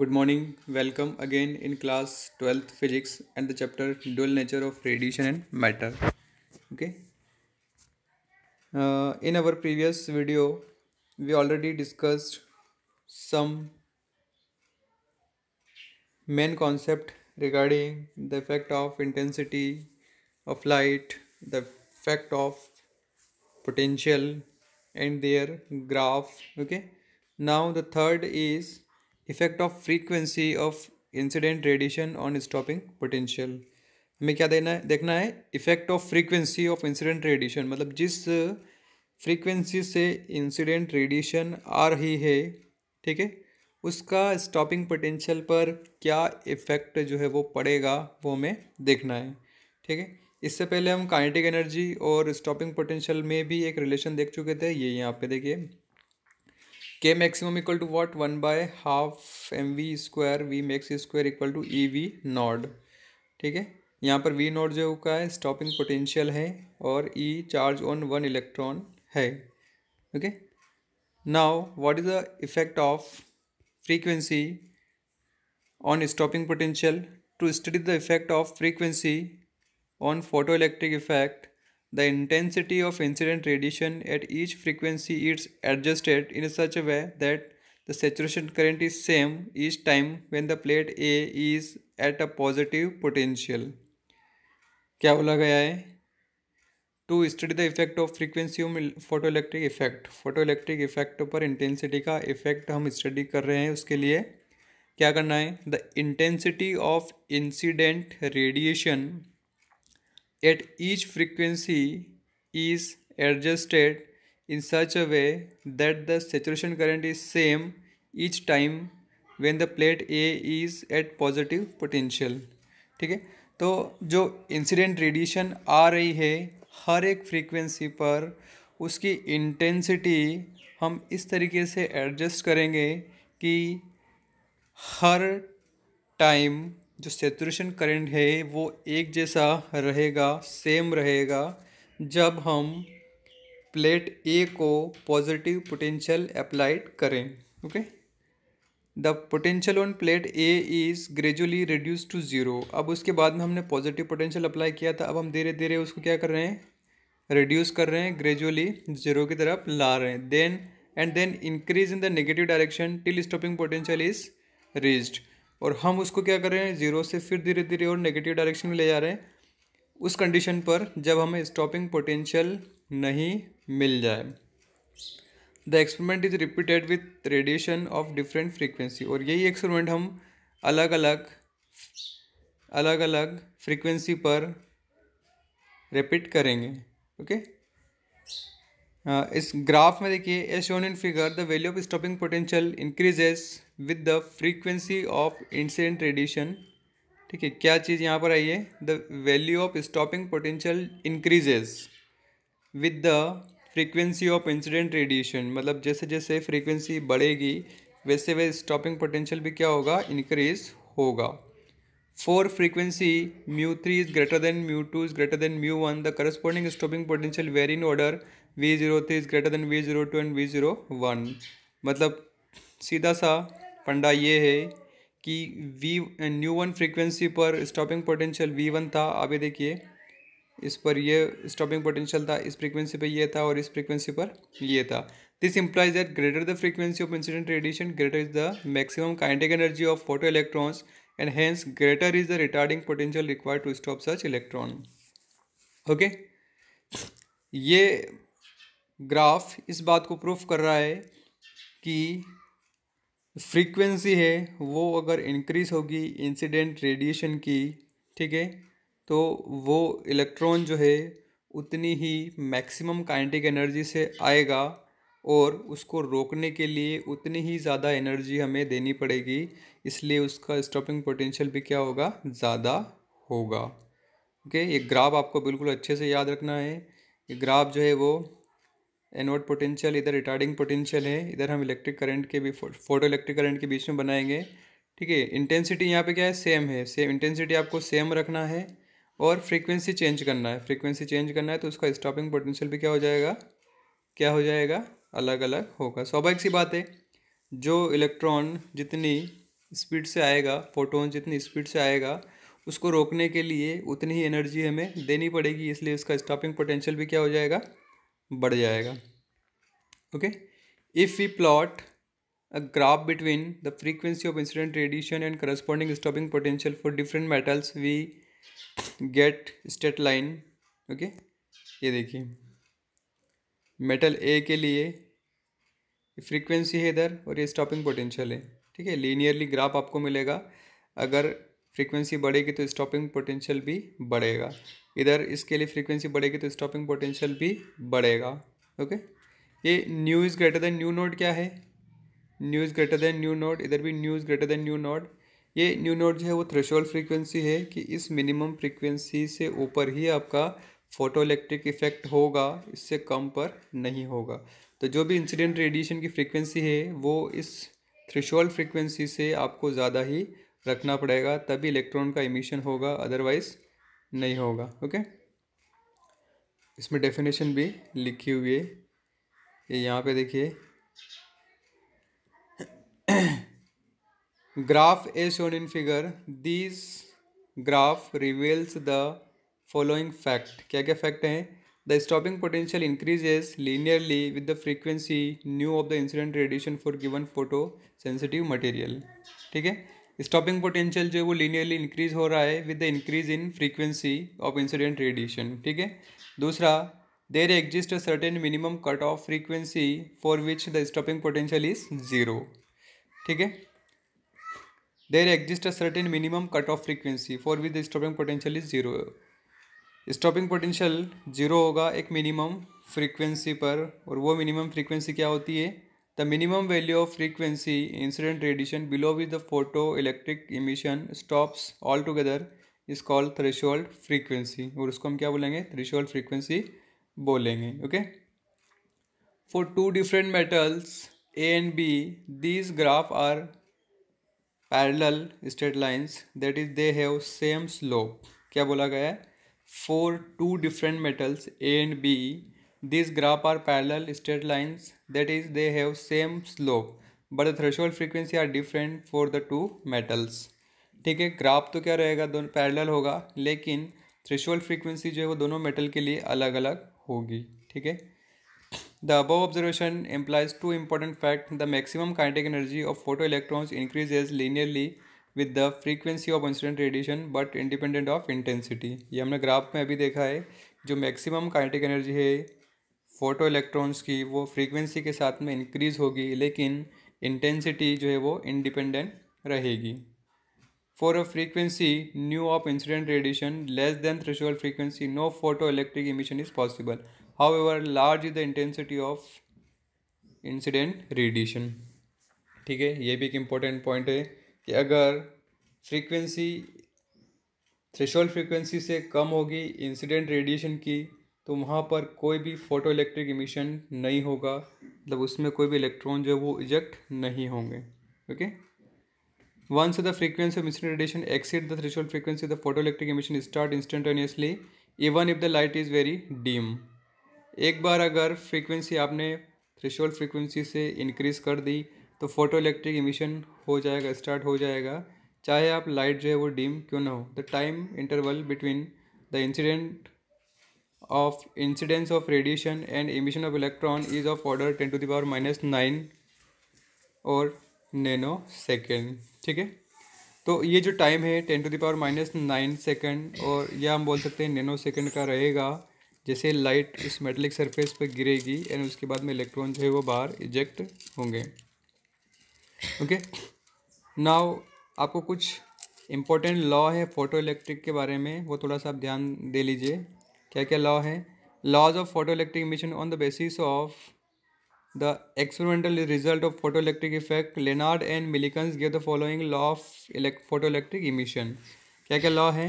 Good morning, welcome again in class 12th physics and the chapter dual nature of radiation and matter. Okay. Uh, in our previous video, we already discussed some main concept regarding the effect of intensity of light, the effect of potential and their graph. Okay. Now the third is effect of frequency of incident radiation on stopping potential हमें क्या देना है देखना है effect of frequency of incident radiation मतलब जिस frequency से incident radiation आ रही है ठीक है उसका स्टॉपिंग पोटेंशियल पर क्या इफेक्ट जो है वो पड़ेगा वो हमें देखना है ठीक है इससे पहले हम काइनेटिक एनर्जी और स्टॉपिंग पोटेंशियल में भी एक रिलेशन देख चुके थे ये यहाँ पे देखिए के maximum equal to what one by half M V square V max square equal to E V naught ठीक है यहाँ पर वी नॉड जो का है स्टॉपिंग पोटेंशियल है और E charge on one electron है okay now what is the effect of frequency on stopping potential to study the effect of frequency on photoelectric effect The intensity of incident radiation at each frequency is adjusted in such a way that the saturation current is same each time when the plate A is at a positive potential. क्या बोला गया है to study the effect of frequency photoelectric effect photoelectric effect पर intensity का effect हम study कर रहे हैं उसके लिए क्या करना है the intensity of incident radiation at each frequency is adjusted in such a way that the saturation current is same each time when the plate A is at positive potential ठीक है तो जो इंसिडेंट रेडिएशन आ रही है हर एक frequency पर उसकी intensity हम इस तरीके से एडजस्ट करेंगे कि हर टाइम जो सेचुरेशन करंट है वो एक जैसा रहेगा सेम रहेगा जब हम प्लेट ए को पॉजिटिव पोटेंशियल अप्लाइड करें okay the potential on plate A is gradually reduce to zero अब उसके बाद में हमने पॉजिटिव पोटेंशियल अप्लाई किया था अब हम धीरे धीरे उसको क्या कर रहे हैं रिड्यूस कर रहे हैं ग्रेजुअली ज़ीरो की तरफ ला रहे हैं then and then increase in the negative direction till stopping potential is reached और हम उसको क्या कर रहे हैं ज़ीरो से फिर धीरे धीरे और नेगेटिव डायरेक्शन में ले जा रहे हैं उस कंडीशन पर जब हमें स्टॉपिंग पोटेंशियल नहीं मिल जाए the experiment is repeated with radiation of different frequency और यही एक्सपेरिमेंट हम अलग अलग अलग अलग फ्रीक्वेंसी पर रिपीट करेंगे ओके okay? Uh, इस ग्राफ में देखिए as shown in figure the value of stopping potential increases with the frequency of incident radiation ठीक है क्या चीज़ यहाँ पर आई है the value of stopping potential increases with the frequency of incident radiation मतलब जैसे जैसे फ्रीक्वेंसी बढ़ेगी वैसे वैसे स्टॉपिंग पोटेंशियल भी क्या होगा इंक्रीज होगा for frequency mu three is greater than mu two is greater than mu one the corresponding stopping potential vary in order V zero three is greater than V zero two and V zero one मतलब सीधा सा पंडा ये है कि V nu one frequency पर stopping potential V one था अभी देखिए इस पर ये स्टॉपिंग पोटेंशियल था इस फ्रीक्वेंसी पर ये था और इस फ्रीक्वेंसी पर ये था this implies that greater the frequency of incident radiation greater is the maximum kinetic energy of photoelectrons and hence greater is the retarding potential required to stop such electron okay ये graph इस बात को proof कर रहा है कि frequency है वो अगर इंक्रीज होगी इंसिडेंट रेडिएशन की ठीक है तो वो इलेक्ट्रॉन जो है उतनी ही मैक्सिमम काइनेटिक एनर्जी से आएगा और उसको रोकने के लिए उतनी ही ज़्यादा एनर्जी हमें देनी पड़ेगी इसलिए उसका स्टॉपिंग पोटेंशियल भी क्या होगा ज़्यादा होगा ओके ये ग्राफ आपको बिल्कुल अच्छे से याद रखना है ये ग्राफ जो है वो एनोड पोटेंशियल इधर रिटार्डिंग पोटेंशियल है इधर हम इलेक्ट्रिक करंट के भी फोटो इलेक्ट्रिक करंट के बीच में बनाएंगे ठीक है इंटेंसिटी यहाँ पे क्या है सेम है सेम इंटेंसिटी आपको सेम रखना है और फ्रीक्वेंसी चेंज करना है फ्रीक्वेंसी चेंज करना है तो उसका स्टॉपिंग पोटेंशियल भी क्या हो जाएगा क्या हो जाएगा अलग अलग होगा स्वाभाविक सी बात है जो इलेक्ट्रॉन जितनी स्पीड से आएगा फोटोन जितनी स्पीड से आएगा उसको रोकने के लिए उतनी ही एनर्जी हमें देनी पड़ेगी इसलिए उसका स्टॉपिंग पोटेंशियल भी क्या हो जाएगा बढ़ जाएगा okay if we plot a graph between the frequency of incident radiation and corresponding stopping potential for different metals we get straight line okay ये देखिए मेटल ए के लिए फ्रीक्वेंसी है इधर और ये स्टॉपिंग पोटेंशियल है ठीक है लीनियरली ग्राफ आपको मिलेगा अगर फ्रीक्वेंसी बढ़ेगी तो स्टॉपिंग पोटेंशियल भी बढ़ेगा इधर इसके लिए फ्रीक्वेंसी बढ़ेगी तो स्टॉपिंग पोटेंशियल भी बढ़ेगा ओके ये new is greater than new node क्या है new is greater than new node इधर भी new is greater than new node ये न्यू नोड जो है वो थ्रेशोल्ड फ्रीक्वेंसी है कि इस मिनिमम फ्रीक्वेंसी से ऊपर ही आपका फोटो इलेक्ट्रिक इफेक्ट होगा इससे कम पर नहीं होगा तो जो भी इंसिडेंट रेडिएशन की फ्रीक्वेंसी है वो इस थ्रेशोल्ड फ्रीक्वेंसी से आपको ज़्यादा ही रखना पड़ेगा तभी इलेक्ट्रॉन का इमिशन होगा अदरवाइज नहीं होगा ओके इसमें डेफिनेशन भी लिखी हुई है ये यहाँ पे देखिए graph a shown in figure this graph reveals the following fact क्या क्या फैक्ट हैं the stopping potential increases linearly with the frequency nu of the incident radiation for given photosensitive material ठीक है स्टॉपिंग पोटेंशियल जो है वो linearly increase हो रहा है with the increase in frequency of incident radiation ठीक है दूसरा there exist a certain minimum cut off frequency for which the stopping potential is zero ठीक है there exist a certain minimum cut off frequency for which the stopping potential is zero stopping potential zero होगा एक minimum frequency पर और वो minimum frequency क्या होती है The minimum value of frequency incident radiation below which the photoelectric emission stops altogether is called threshold frequency और उसको हम क्या बोलेंगे threshold frequency बोलेंगे okay for two different metals A and B these graph are parallel straight lines that is they have same slope क्या बोला गया है for two different metals A and B These graph are parallel straight lines that is they same same but the the threshold frequency are different for the two metals. ठीक है graph तो क्या रहेगा दोनों पैरल होगा लेकिन threshold frequency जो है वो दोनों मेटल के लिए अलग अलग होगी ठीक है the above observation implies two important fact the maximum kinetic energy of photoelectrons increases linearly with the frequency of incident radiation but independent of intensity ये हमने ग्राफ में अभी देखा है जो मैक्सिमम काइनेटिक एनर्जी है फोटो इलेक्ट्रॉन्स की वो फ्रीक्वेंसी के साथ में इंक्रीज़ होगी लेकिन इंटेंसिटी जो है वो इंडिपेंडेंट रहेगी for a frequency nu of incident radiation less than threshold frequency no photoelectric emission is possible however large is the intensity of incident radiation ठीक है ये भी एक इम्पोर्टेंट पॉइंट है कि अगर फ्रीक्वेंसी थ्रेशोल्ड फ्रीक्वेंसी से कम होगी इंसिडेंट रेडिएशन की तो वहाँ पर कोई भी फोटो इलेक्ट्रिक इमिशन नहीं होगा मतलब उसमें कोई भी इलेक्ट्रॉन जो है वो इजेक्ट नहीं होंगे okay once the frequency of incident radiation exceed the threshold frequency the photoelectric emission start instantaneously even if the light is very dim एक बार अगर फ्रीक्वेंसी आपने थ्रेशोल्ड फ्रीक्वेंसी से इंक्रीज़ कर दी तो फोटो इलेक्ट्रिक इमिशन हो जाएगा start हो जाएगा चाहे आप लाइट जो है वो डीम क्यों ना हो the time interval between the incident of incidence of radiation and emission of electron is of order 10 to the power minus nine और नैनो सेकेंड ठीक है तो ये जो टाइम है ten to the power minus nine second और ये हम बोल सकते हैं नैनो सेकेंड का रहेगा जैसे लाइट इस मेटलिक सरफेस पर गिरेगी एंड उसके बाद में इलेक्ट्रॉन जो है वो बाहर इजेक्ट होंगे ओके नाउ आपको कुछ इम्पोर्टेंट लॉ है फोटो इलेक्ट्रिक के बारे में वो थोड़ा सा आप ध्यान दे लीजिए क्या क्या लॉ है laws of photoelectric emission on the basis of the experimental result of photoelectric effect Lenard and Millikan's give the following law of photoelectric emission क्या क्या लॉ है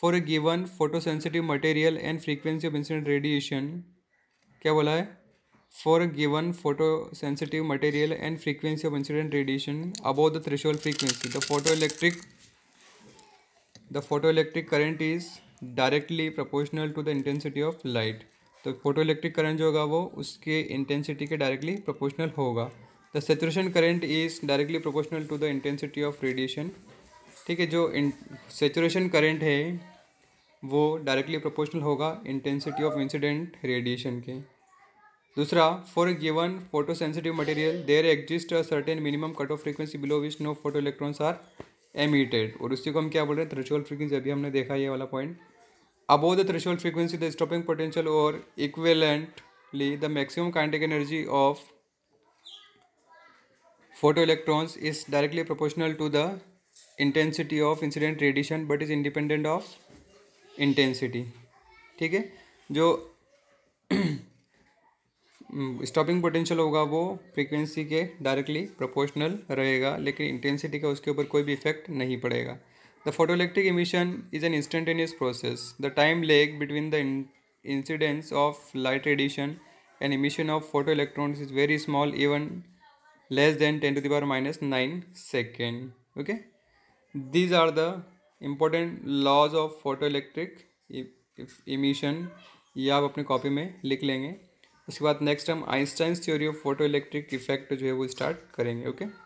for a given sensitive material and frequency of incident radiation क्या बोला है for a given sensitive material and frequency of incident radiation above the threshold frequency the photoelectric the photoelectric current is directly proportional to the intensity of light तो photoelectric current जो होगा वो उसके intensity के directly proportional होगा the saturation current is directly proportional to the intensity of radiation ठीक है जो सेचुरेशन करंट है वो डायरेक्टली प्रोपोर्शनल होगा इंटेंसिटी ऑफ इंसिडेंट रेडिएशन के दूसरा for given photosensitive material there exist a certain minimum cut off frequency below which no photoelectrons are emitted और उसी को हम क्या बोल रहे हैं थ्रेशोल्ड फ्रीक्वेंसी अभी हमने देखा ये वाला point above the threshold frequency the stopping potential or equivalently the maximum kinetic energy of photoelectrons is directly proportional to the intensity of incident radiation but is independent of intensity ठीक है जो stopping potential होगा वो frequency के directly proportional रहेगा लेकिन intensity का उसके ऊपर कोई भी इफेक्ट नहीं पड़ेगा The photoelectric emission is an instantaneous process. The time lag between the in incidence of light radiation and emission of photoelectrons is very small, even less than 10 to the power minus 9 second. Okay. These are the important laws of photoelectric emission. ये आप अपने copy में लिख लेंगे उसके बाद next हम Einstein theory of photoelectric effect जो है वो स्टार्ट करेंगे ओके okay?